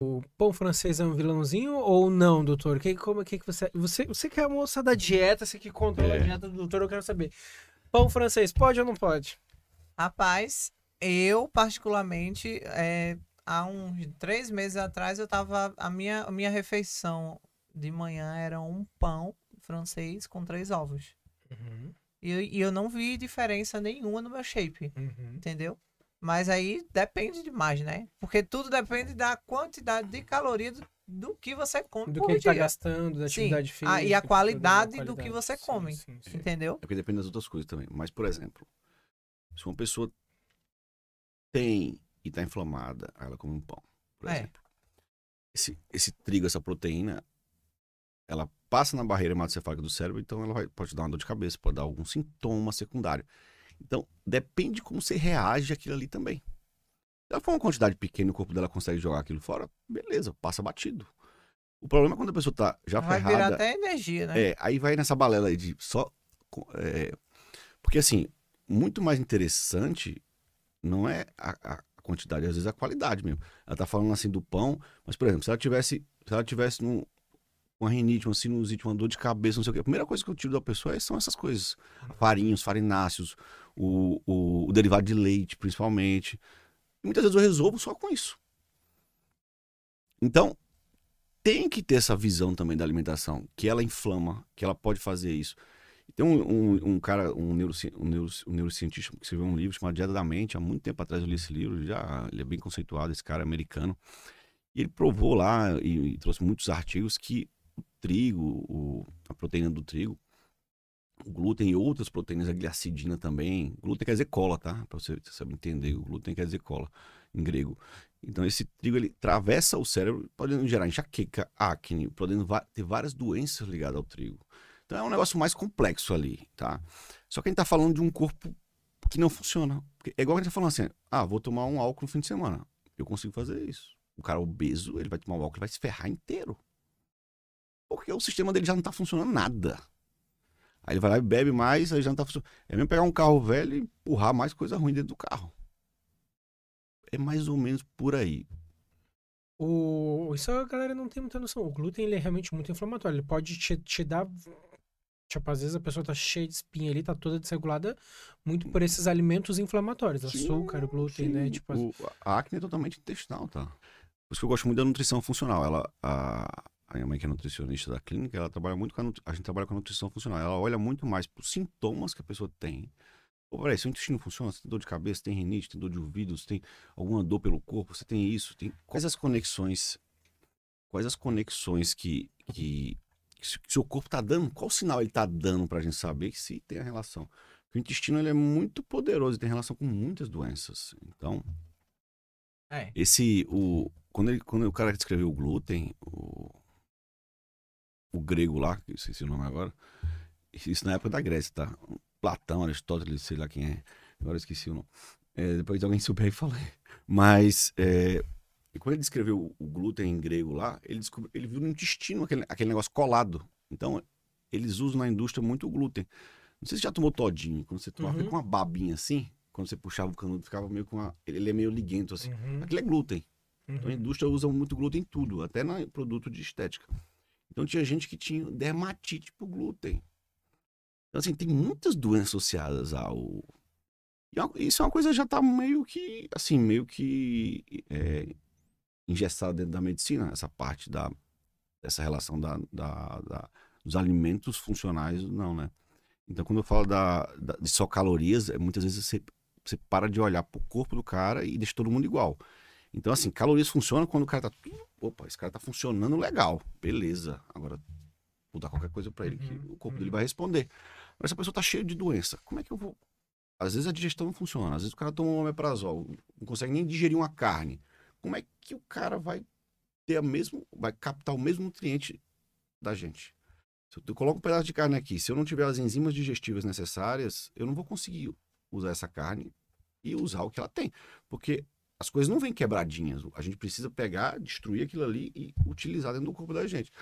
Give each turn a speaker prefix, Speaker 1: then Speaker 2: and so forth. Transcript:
Speaker 1: o pão francês é um vilãozinho ou não, doutor? Que, como, que, que você, você, você que é a moça da dieta, você que controla é. a dieta do doutor, eu quero saber. Pão francês, pode ou não pode? Rapaz, eu particularmente, é, há uns três meses atrás, eu tava. A minha, a minha refeição de manhã era um pão francês com três ovos. Uhum. E, eu, e eu não vi diferença nenhuma no meu shape. Uhum. Entendeu? Mas aí depende demais, né? Porque tudo depende da quantidade de caloria do, do que você come do que está gastando, da atividade sim. física. Ah, e a qualidade, do que você come, sim, sim, entendeu? É porque depende das outras coisas também. Mas, por exemplo, se uma pessoa tem e está inflamada, ela come um pão, por é. exemplo. Esse, esse trigo, essa proteína, ela passa na barreira hematocefálica do cérebro, então ela vai, pode dar uma dor de cabeça, pode dar algum sintoma secundário. Então, depende como você reage àquilo ali também. Se ela for uma quantidade pequena e o corpo dela consegue jogar aquilo fora, beleza, passa batido. O problema é quando a pessoa tá já vai ferrada. Vai virar até energia, né? É, aí vai nessa balela aí de só. É, porque assim, muito mais interessante não é a, a, quantidade, às vezes a qualidade mesmo. Ela tá falando assim do pão, mas por exemplo, se ela tivesse, se ela tivesse num, uma rinite, uma sinusite, uma dor de cabeça, não sei o quê. A primeira coisa que eu tiro da pessoa é, são essas coisas. Farinhos, farináceos, o, o, o derivado de leite, principalmente. E muitas vezes eu resolvo só com isso. Então, tem que ter essa visão também da alimentação, que ela inflama, que ela pode fazer isso. Tem um, um, um cara, um, neuroci, um, neuro, um neurocientista que escreveu um livro chamado Dieta da Mente, há muito tempo atrás eu li esse livro, já, ele é bem conceituado, esse cara é americano. E ele provou lá e, e trouxe muitos artigos que trigo, o, a proteína do trigo, o glúten e outras proteínas, a gliacidina também. Glúten quer dizer cola, tá? Para você saber entender, o glúten quer dizer cola em grego. Então esse trigo ele atravessa o cérebro, podendo gerar enxaqueca, acne, podendo ter várias doenças ligadas ao trigo. Então é um negócio mais complexo ali, tá? Só que a gente tá falando de um corpo que não funciona. É igual a gente tá falando assim, ah, vou tomar um álcool no fim de semana. Eu consigo fazer isso. O cara obeso, ele vai tomar um álcool, ele vai se ferrar inteiro porque o sistema dele já não está funcionando nada. Aí ele vai lá e bebe mais, aí já não tá funcionando. É mesmo pegar um carro velho e empurrar mais coisa ruim dentro do carro. É mais ou menos por aí. O... Isso a galera não tem muita noção. O glúten ele é realmente muito inflamatório. Ele pode te, te dar. Tipo, às vezes a pessoa tá cheia de espinha ali, tá toda desregulada, muito por esses alimentos inflamatórios. Açúcar, glúten, né? sim. né? Tipo, o... A acne é totalmente intestinal, tá? Por isso que eu gosto muito da nutrição funcional. Ela, a, a minha mãe que é nutricionista da clínica, ela trabalha muito com a, a gente trabalha com a nutrição funcional. Ela olha muito mais para os sintomas que a pessoa tem. Pô, peraí, seu intestino funciona, você tem dor de cabeça, tem rinite, tem dor de ouvido, você tem alguma dor pelo corpo, você tem isso, tem quais as conexões, quais as conexões que, que, que seu corpo está dando, qual sinal ele está dando para a gente saber se tem a relação. o intestino ele é muito poderoso, e tem relação com muitas doenças. Então, é. esse o quando, ele, quando o cara que descreveu o glúten, o, o grego lá, que eu esqueci o nome agora. Isso na época da Grécia, tá? Platão, Aristóteles, sei lá quem é. Agora eu esqueci o nome. É, depois alguém souber e falei. Mas é, quando ele descreveu o glúten em grego lá, ele, descobriu, ele viu no intestino aquele, aquele negócio colado. Então, eles usam na indústria muito o glúten. Não sei se já tomou todinho, quando você tomava uhum. com uma babinha assim, quando você puxava o canudo, ficava meio com uma. Ele é meio liguento assim. Uhum. Aquilo é glúten. Uhum. Então a uhum. indústria usa muito glúten em tudo, até no produto de estética. Então tinha gente que tinha dermatite por glúten. Então, assim, tem muitas doenças associadas ao. É isso é uma coisa que já tá meio que, assim, meio que é, engessada dentro da medicina, né? essa parte da, dessa relação da, da, da dos alimentos funcionais, não, né? Então, quando eu falo da, da, de só calorias, é, muitas vezes você, você para de olhar pro corpo do cara e deixa todo mundo igual. Então, assim, calorias funcionam quando o cara tá. Opa, esse cara tá funcionando legal. Beleza. Agora, vou dar qualquer coisa para ele, que uhum. o corpo dele uhum. vai responder. Mas essa pessoa tá cheia de doença. Como é que eu vou. Às vezes a digestão não funciona, às vezes o cara toma um omeprazol, não consegue nem digerir uma carne. Como é que o cara vai ter a mesmo, vai captar o mesmo nutriente da gente? Se eu coloco um pedaço de carne aqui, se eu não tiver as enzimas digestivas necessárias, eu não vou conseguir usar essa carne e usar o que ela tem. Porque as coisas não vêm quebradinhas. A gente precisa pegar, destruir aquilo ali e utilizar dentro do corpo da gente.